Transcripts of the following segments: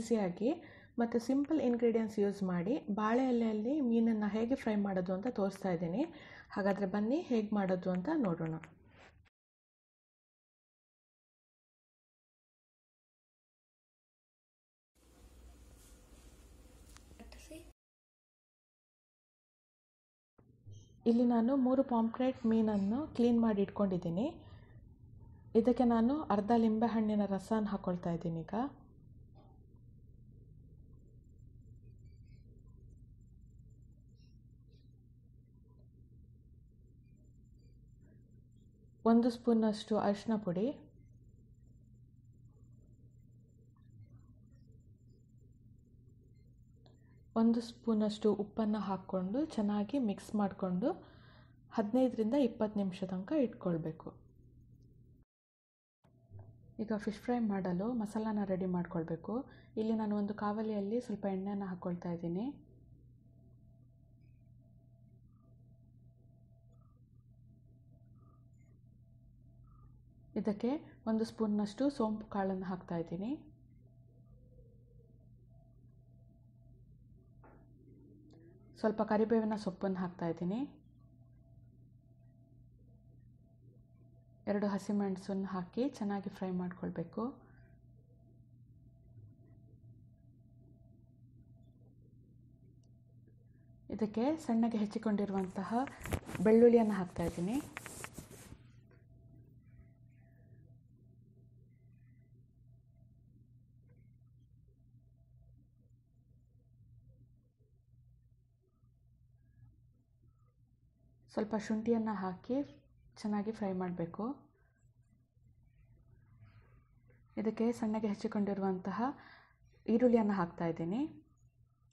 ಈಸಿಯಾಗಿ ಮತ್ತು simple ingredients use ಮಾಡಿ ಬಾಳೆ ಎಲೆಯಲ್ಲಿ ಮೀನನ್ನು ಹೇಗೆ ಫ್ರೈ ಮಾಡೋದು ಅಂತ ತೋರಿಸ್ತಾ ಇದ್ದೀನಿ ಹಾಗಾದರೆ ಬನ್ನಿ ಹೇಗೆ ಮಾಡೋದು ಅಂತ ನೋಡೋಣ ಇಲ್ಲಿ ನಾನು ಮೂರು ಪಾಂಪ್ರೇಟ್ ಮೀನನ್ನು ಕ್ಲೀನ್ ಮಾಡಿ ಇಟ್ಕೊಂಡಿದ್ದೀನಿ ಇದಕ್ಕೆ ನಾನು ಅರ್ಧ ಲಿಂಬೆ ಹಣ್ಣಿನ ರಸನ ಹಾಕ್ಕೊಳ್ತಾ ಇದ್ದೀನಿ ಈಗ ಒಂದು ಸ್ಪೂನಷ್ಟು ಅರಿಶಿನ ಪುಡಿ ಒಂದು ಸ್ಪೂನಷ್ಟು ಉಪ್ಪನ್ನು ಹಾಕ್ಕೊಂಡು ಚೆನ್ನಾಗಿ ಮಿಕ್ಸ್ ಮಾಡಿಕೊಂಡು ಹದಿನೈದರಿಂದ ಇಪ್ಪತ್ತು ನಿಮಿಷ ತನಕ ಇಟ್ಕೊಳ್ಬೇಕು ಈಗ ಫಿಶ್ ಫ್ರೈ ಮಾಡಲು ಮಸಾಲಾನ ರೆಡಿ ಮಾಡ್ಕೊಳ್ಬೇಕು ಇಲ್ಲಿ ನಾನು ಒಂದು ಕಾವಲಿಯಲ್ಲಿ ಸ್ವಲ್ಪ ಎಣ್ಣೆಯನ್ನು ಹಾಕ್ಕೊಳ್ತಾ ಇದ್ದೀನಿ ಇದಕ್ಕೆ ಒಂದು ಸ್ಪೂನ್ನಷ್ಟು ಸೋಂಪು ಕಾಳನ್ನು ಹಾಕ್ತಾ ಇದ್ದೀನಿ ಸ್ವಲ್ಪ ಕರಿಬೇವಿನ ಸೊಪ್ಪನ್ನು ಹಾಕ್ತಾ ಇದ್ದೀನಿ ಎರಡು ಹಸಿಮೆಣಸನ್ನು ಹಾಕಿ ಚೆನ್ನಾಗಿ ಫ್ರೈ ಮಾಡ್ಕೊಳ್ಬೇಕು ಇದಕ್ಕೆ ಸಣ್ಣಗೆ ಹೆಚ್ಚಿಕೊಂಡಿರುವಂತಹ ಬೆಳ್ಳುಳ್ಳಿಯನ್ನು ಹಾಕ್ತಾ ಇದ್ದೀನಿ ಸ್ವಲ್ಪ ಶುಂಠಿಯನ್ನು ಹಾಕಿ ಚೆನ್ನಾಗಿ ಫ್ರೈ ಮಾಡಬೇಕು ಇದಕ್ಕೆ ಸಣ್ಣಗೆ ಹೆಚ್ಚಿಕೊಂಡಿರುವಂತಹ ಈರುಳ್ಳಿಯನ್ನು ಹಾಕ್ತಾ ಇದ್ದೀನಿ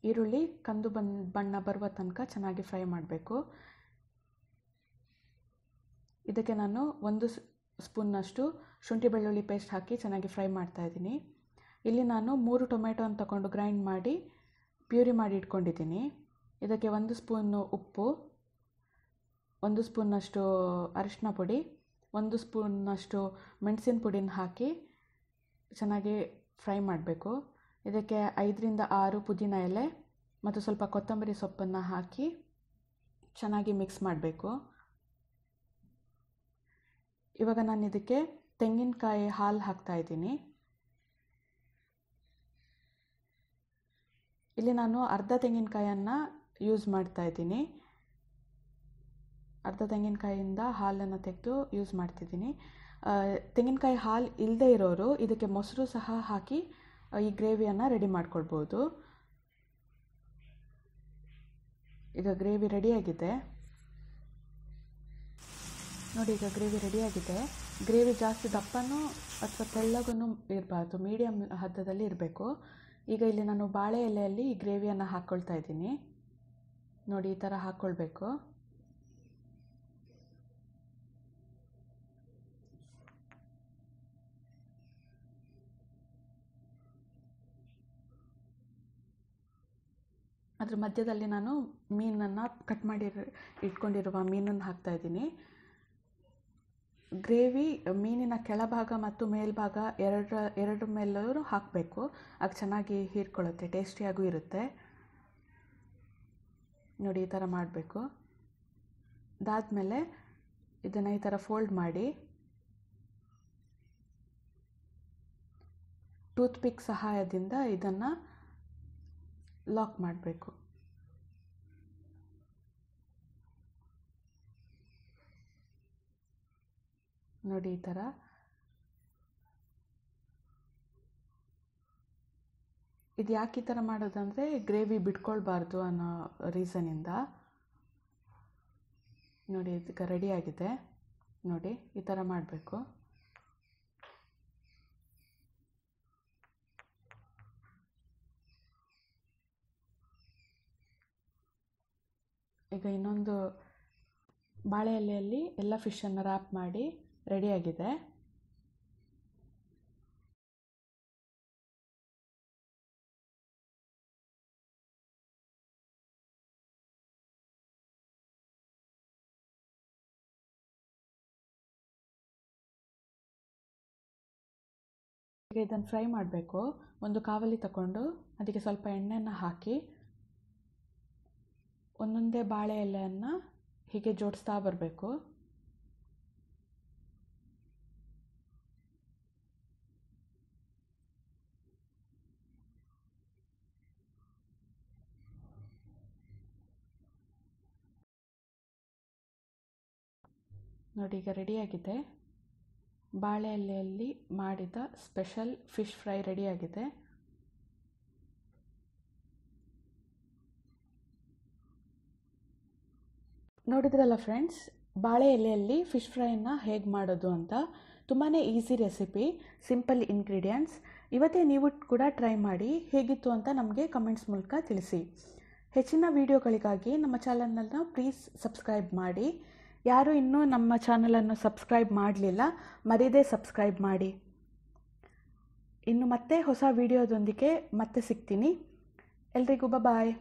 ಈರುಳ್ಳಿ ಕಂದು ಬಣ್ಣ ಬಣ್ಣ ಬರುವ ತನಕ ಚೆನ್ನಾಗಿ ಫ್ರೈ ಮಾಡಬೇಕು ಇದಕ್ಕೆ ನಾನು ಒಂದು ಸ್ಪೂನ್ನಷ್ಟು ಶುಂಠಿ ಬೆಳ್ಳುಳ್ಳಿ ಪೇಸ್ಟ್ ಹಾಕಿ ಚೆನ್ನಾಗಿ ಫ್ರೈ ಮಾಡ್ತಾ ಇದ್ದೀನಿ ಇಲ್ಲಿ ನಾನು ಮೂರು ಟೊಮೆಟೊನ ತಗೊಂಡು ಗ್ರೈಂಡ್ ಮಾಡಿ ಪ್ಯೂರಿ ಮಾಡಿ ಇಟ್ಕೊಂಡಿದ್ದೀನಿ ಇದಕ್ಕೆ ಒಂದು ಸ್ಪೂನು ಉಪ್ಪು ಒಂದು ಸ್ಪೂನಷ್ಟು ಅರಿಶಿನ ಪುಡಿ ಒಂದು ಸ್ಪೂನ್ನಷ್ಟು ಮೆಣಸಿನ ಪುಡಿನ ಹಾಕಿ ಚೆನ್ನಾಗಿ ಫ್ರೈ ಮಾಡಬೇಕು ಇದಕ್ಕೆ ಐದರಿಂದ ಆರು ಪುದೀನ ಎಲೆ ಮತ್ತು ಸ್ವಲ್ಪ ಕೊತ್ತಂಬರಿ ಸೊಪ್ಪನ್ನು ಹಾಕಿ ಚೆನ್ನಾಗಿ ಮಿಕ್ಸ್ ಮಾಡಬೇಕು ಇವಾಗ ನಾನು ಇದಕ್ಕೆ ತೆಂಗಿನಕಾಯಿ ಹಾಲು ಹಾಕ್ತಾ ಇದ್ದೀನಿ ಇಲ್ಲಿ ನಾನು ಅರ್ಧ ತೆಂಗಿನಕಾಯನ್ನು ಯೂಸ್ ಮಾಡ್ತಾ ಇದ್ದೀನಿ ಅರ್ಧ ತೆಂಗಿನಕಾಯಿಯಿಂದ ಹಾಲನ್ನು ತೆಗೆದು ಯೂಸ್ ಮಾಡ್ತಿದ್ದೀನಿ ತೆಂಗಿನಕಾಯಿ ಹಾಲು ಇಲ್ಲದೆ ಇರೋರು ಇದಕ್ಕೆ ಮೊಸರು ಸಹ ಹಾಕಿ ಈ ಗ್ರೇವಿಯನ್ನು ರೆಡಿ ಮಾಡ್ಕೊಳ್ಬೋದು ಈಗ ಗ್ರೇವಿ ರೆಡಿಯಾಗಿದೆ ನೋಡಿ ಈಗ ಗ್ರೇವಿ ರೆಡಿಯಾಗಿದೆ ಗ್ರೇವಿ ಜಾಸ್ತಿ ದಪ್ಪನೂ ಅಥವಾ ತೆಳ್ಳಗೂ ಇರಬಾರ್ದು ಮೀಡಿಯಮ್ ಹದ್ದದಲ್ಲಿ ಇರಬೇಕು ಈಗ ಇಲ್ಲಿ ನಾನು ಬಾಳೆ ಎಲೆಯಲ್ಲಿ ಈ ಗ್ರೇವಿಯನ್ನು ಹಾಕ್ಕೊಳ್ತಾ ಇದ್ದೀನಿ ನೋಡಿ ಈ ಥರ ಹಾಕ್ಕೊಳ್ಬೇಕು ಅದ್ರ ಮಧ್ಯದಲ್ಲಿ ನಾನು ಮೀನನ್ನು ಕಟ್ ಮಾಡಿ ಇಟ್ಕೊಂಡಿರುವ ಮೀನನ್ನು ಹಾಕ್ತಾ ಇದ್ದೀನಿ ಗ್ರೇವಿ ಮೀನಿನ ಕೆಳಭಾಗ ಮತ್ತು ಮೇಲ್ಭಾಗ ಎರಡರ ಎರಡು ಮೇಲೂ ಹಾಕಬೇಕು ಅದು ಚೆನ್ನಾಗಿ ಹೀರ್ಕೊಳ್ಳುತ್ತೆ ಟೇಸ್ಟಿಯಾಗೂ ಇರುತ್ತೆ ನೋಡಿ ಈ ಥರ ಮಾಡಬೇಕು ಅದಾದಮೇಲೆ ಇದನ್ನು ಈ ಥರ ಫೋಲ್ಡ್ ಮಾಡಿ ಟೂತ್ಪಿಕ್ ಸಹಾಯದಿಂದ ಇದನ್ನು ಲಾಕ್ ಮಾಡಬೇಕು ನೋಡಿ ಈ ಥರ ಇದು ಯಾಕೆ ಈ ಥರ ಮಾಡೋದಂದರೆ ಗ್ರೇವಿ ಬಿಟ್ಕೊಳ್ಬಾರ್ದು ಅನ್ನೋ ರೀಸನಿಂದ ನೋಡಿ ಇದಕ್ಕೆ ರೆಡಿ ಆಗಿದೆ ನೋಡಿ ಈ ಥರ ಮಾಡಬೇಕು ಈಗ ಇನ್ನೊಂದು ಬಾಳೆ ಎಲೆಯಲ್ಲಿ ಎಲ್ಲ ಫಿಶನ್ನು ರ್ಯಾಪ್ ಮಾಡಿ ರೆಡಿಯಾಗಿದೆ ಈಗ ಇದನ್ನು ಫ್ರೈ ಮಾಡಬೇಕು ಒಂದು ಕಾವಲಿ ತಗೊಂಡು ಅದಕ್ಕೆ ಸ್ವಲ್ಪ ಎಣ್ಣೆಯನ್ನು ಹಾಕಿ ಒಂದೊಂದೇ ಬಾಳೆ ಎಲೆಯನ್ನು ಹೀಗೆ ಜೋಡಿಸ್ತಾ ಬರಬೇಕು ನೋಡಿ ಈಗ ರೆಡಿಯಾಗಿದೆ ಬಾಳೆ ಎಲೆಯಲ್ಲಿ ಮಾಡಿದ ಸ್ಪೆಷಲ್ ಫಿಶ್ ಫ್ರೈ ರೆಡಿಯಾಗಿದೆ ನೋಡಿದ್ರಲ್ಲ ಫ್ರೆಂಡ್ಸ್ ಬಾಳೆ ಎಲೆಯಲ್ಲಿ ಫಿಶ್ ಫ್ರೈನ ಹೇಗೆ ಮಾಡೋದು ಅಂತ ತುಂಬಾ ಈಸಿ ರೆಸಿಪಿ ಸಿಂಪಲ್ ಇಂಗ್ರೀಡಿಯೆಂಟ್ಸ್ ಇವತ್ತೇ ನೀವು ಕೂಡ ಟ್ರೈ ಮಾಡಿ ಹೇಗಿತ್ತು ಅಂತ ನಮಗೆ ಕಮೆಂಟ್ಸ್ ಮೂಲಕ ತಿಳಿಸಿ ಹೆಚ್ಚಿನ ವೀಡಿಯೋಗಳಿಗಾಗಿ ನಮ್ಮ ಚಾನಲನ್ನು ಪ್ಲೀಸ್ ಸಬ್ಸ್ಕ್ರೈಬ್ ಮಾಡಿ ಯಾರು ಇನ್ನೂ ನಮ್ಮ ಚಾನಲನ್ನು ಸಬ್ಸ್ಕ್ರೈಬ್ ಮಾಡಲಿಲ್ಲ ಮರೀದೇ ಸಬ್ಸ್ಕ್ರೈಬ್ ಮಾಡಿ ಇನ್ನು ಮತ್ತೆ ಹೊಸ ವೀಡಿಯೋದೊಂದಿಗೆ ಮತ್ತೆ ಸಿಗ್ತೀನಿ ಎಲ್ರಿಗೂ ಬಾಯ್